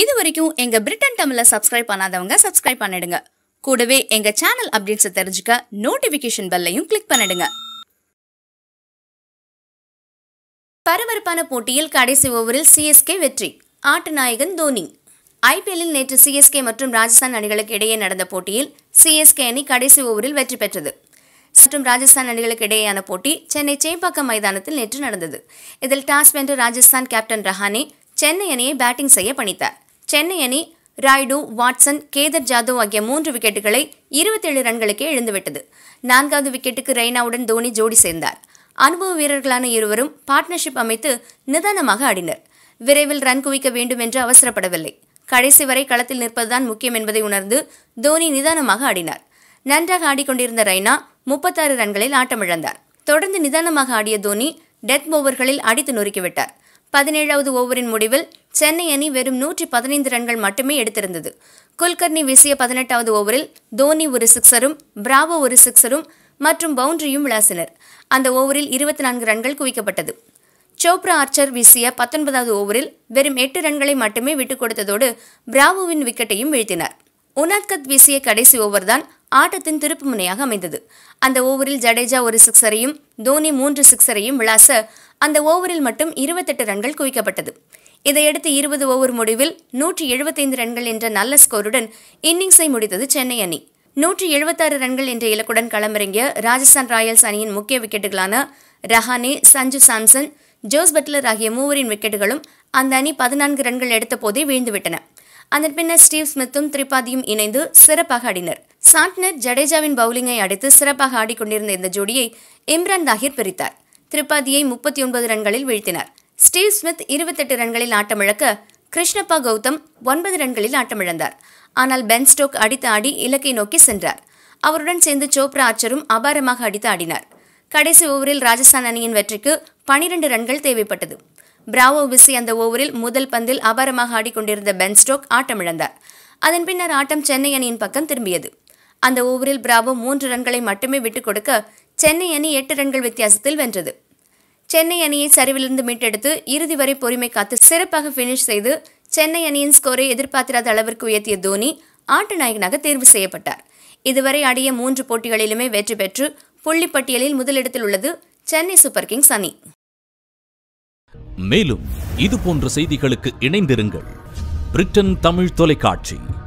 இது வரைக்கும் எங்கள் பிரிட்டன் தமிழை சப்ஸ்கிரைப் பண்ணாதவங்க சப்ஸ்கிரைப் பண்ணிடுங்க கூடவே எங்கள் சேனல் அப்டேட்ஸை தெரிஞ்சுக்க நோட்டிஃபிகேஷன் பெல்லையும் கிளிக் பண்ணிடுங்க பரபரப்பான போட்டியில் கடைசி ஓவரில் சிஎஸ்கே வெற்றி நாயகன் தோனி ஐபிஎல்லில் நேற்று சிஎஸ்கே மற்றும் ராஜஸ்தான் அணிகளுக்கு இடையே நடந்த போட்டியில் சிஎஸ்கே அணி கடைசி ஓவரில் வெற்றி பெற்றது மற்றும் ராஜஸ்தான் அணிகளுக்கு இடையேயான போட்டி சென்னை சேப்பாக்கம் மைதானத்தில் நேற்று நடந்தது இதில் டாஸ் வென்ற ராஜஸ்தான் கேப்டன் ரஹானே சென்னை அணியை பேட்டிங் செய்ய பணித்தார் சென்னை அணி ராய்டு வாட்சன் கேதர் ஜாதவ் ஆகிய மூன்று விக்கெட்டுகளை இருபத்தேழு ரன்களுக்கே இழந்துவிட்டது நான்காவது விக்கெட்டுக்கு ரெய்னாவுடன் தோனி ஜோடி சேர்ந்தார் அனுபவ வீரர்களான இருவரும் பார்ட்னர்ஷிப் அமைத்து நிதானமாக ஆடினர் விரைவில் ரன் குவிக்க வேண்டும் என்று அவசரப்படவில்லை கடைசி வரை களத்தில் நிற்பதுதான் முக்கியம் என்பதை உணர்ந்து தோனி நிதானமாக ஆடினார் நன்றாக ஆடிக்கொண்டிருந்த ரெய்னா முப்பத்தாறு ரன்களில் ஆட்டமிழந்தார் தொடர்ந்து நிதானமாக ஆடிய தோனி டெத் ஓவர்களில் அடித்து நொறுக்கிவிட்டார் பதினேழாவது ஓவரின் முடிவில் சென்னை அணி வெறும் நூற்றி பதினைந்து ரன்கள் மட்டுமே எடுத்திருந்தது குல்கர்னி வீசிய பதினெட்டாவது ஓவரில் தோனி ஒரு சிக்ஸரும் பிராவோ ஒரு சிக்ஸரும் மற்றும் பவுண்டரியும் விளாசினர் அந்த ஓவரில் இருபத்தி நான்கு ரன்கள் குவிக்கப்பட்டது சோப்ரா ஆர்ச்சர் வீசிய பத்தொன்பதாவது ஓவரில் வெறும் எட்டு ரன்களை மட்டுமே விட்டுக் கொடுத்ததோடு பிராவோவின் விக்கெட்டையும் வீழ்த்தினார் உனாத்கத் வீசிய கடைசி ஓவர் தான் ஆட்டத்தின் திருப்பு முனையாக அமைந்தது அந்த ஓவரில் ஜடேஜா ஒரு சிக்ஸரையும் தோனி மூன்று சிக்ஸரையும் விளாச அந்த ஓவரில் மட்டும் இருபத்தெட்டு ரன்கள் குவிக்கப்பட்டது இதையடுத்து இருபது ஓவர் முடிவில் நூற்றி எழுபத்தைந்து ரன்கள் என்ற நல்ல ஸ்கோருடன் இன்னிங்ஸை முடித்தது சென்னை அணி நூற்றி எழுபத்தாறு ரன்கள் என்ற இலக்குடன் களமிறங்கிய ராஜஸ்தான் ராயல்ஸ் அணியின் முக்கிய விக்கெட்டுகளான ரஹானே சஞ்சு சாம்சன் ஜோஸ் பட்லர் ஆகிய மூவரின் விக்கெட்டுகளும் அந்த அணி பதினான்கு ரன்கள் எடுத்த போதே வீழ்ந்துவிட்டன அதன் பின்னர் ஸ்டீவ் ஸ்மித்தும் திரிபாதியும் இணைந்து சிறப்பாக ஆடினர் சாண்ட்னர் ஜடேஜாவின் பவுலிங்கை அடித்து சிறப்பாக ஆடிக்கொண்டிருந்த இந்த ஜோடியை இம்ரான் தாகிர் பிரித்தார் திரிபாதியை முப்பத்தி ஒன்பது ரன்களில் வீழ்த்தினார் ஸ்டீவ் ஸ்மித் இருபத்தெட்டு ரன்களில் ஆட்டமிழக்க கிருஷ்ணப்பா கௌதம் ஒன்பது ரன்களில் ஆட்டமிழந்தார் ஆனால் பென் ஸ்டோக் அடித்த ஆடி இலக்கை நோக்கி சென்றார் அவருடன் சேர்ந்து சோப்ரா ஆச்சரும் அபாரமாக அடித்து ஆடினார் கடைசி ஓவரில் ராஜஸ்தான் அணியின் வெற்றிக்கு பனிரெண்டு ரன்கள் தேவைப்பட்டது பிராவோ விசி அந்த ஓவரில் முதல் பந்தில் அபாரமாக ஆடிக்கொண்டிருந்த பென் ஸ்டோக் ஆட்டமிழந்தார் அதன் பின்னர் ஆட்டம் சென்னை அணியின் பக்கம் திரும்பியது அந்த ஓவரில் பிராவோ மூன்று ரன்களை மட்டுமே விட்டுக் கொடுக்க சென்னை அணி எட்டு ரன்கள் வித்தியாசத்தில் வென்றது சென்னை அணியை சரிவிலிருந்து மீட்டெடுத்து இறுதி வரை பொறுமை காத்து சிறப்பாக பினிஷ் செய்து சென்னை அணியின் ஸ்கோரை எதிர்பார்த்திராத அளவிற்கு உயர்த்திய தோனி ஆட்ட நாயகனாக தேர்வு செய்யப்பட்டார் இதுவரை அடைய மூன்று போட்டிகளிலுமே வெற்றி பெற்று புள்ளிப்பட்டியலில் பட்டியலில் முதலிடத்தில் உள்ளது சென்னை சூப்பர் கிங்ஸ் அணி மேலும் இது போன்ற செய்திகளுக்கு இணைந்திருங்கள் பிரிட்டன் தமிழ் தொலைக்காட்சி